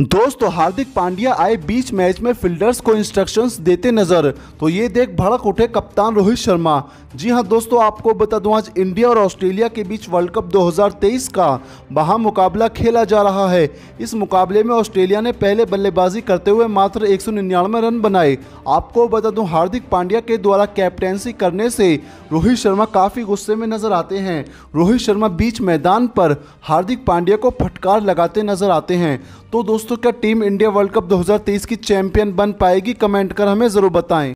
दोस्तों हार्दिक पांड्या आए बीच मैच में फील्डर्स को इंस्ट्रक्शंस देते नजर तो ये देख भड़क उठे कप्तान रोहित शर्मा जी हां दोस्तों आपको बता दूं आज इंडिया और ऑस्ट्रेलिया के बीच वर्ल्ड कप 2023 का बहा मुकाबला खेला जा रहा है इस मुकाबले में ऑस्ट्रेलिया ने पहले बल्लेबाजी करते हुए मात्र एक रन बनाए आपको बता दूँ हार्दिक पांड्या के द्वारा कैप्टेंसी करने से रोहित शर्मा काफ़ी गुस्से में नजर आते हैं रोहित शर्मा बीच मैदान पर हार्दिक पांड्या को फटकार लगाते नजर आते हैं तो दोस्तों दोस्तों क्या टीम इंडिया वर्ल्ड कप 2023 की चैंपियन बन पाएगी कमेंट कर हमें ज़रूर बताएं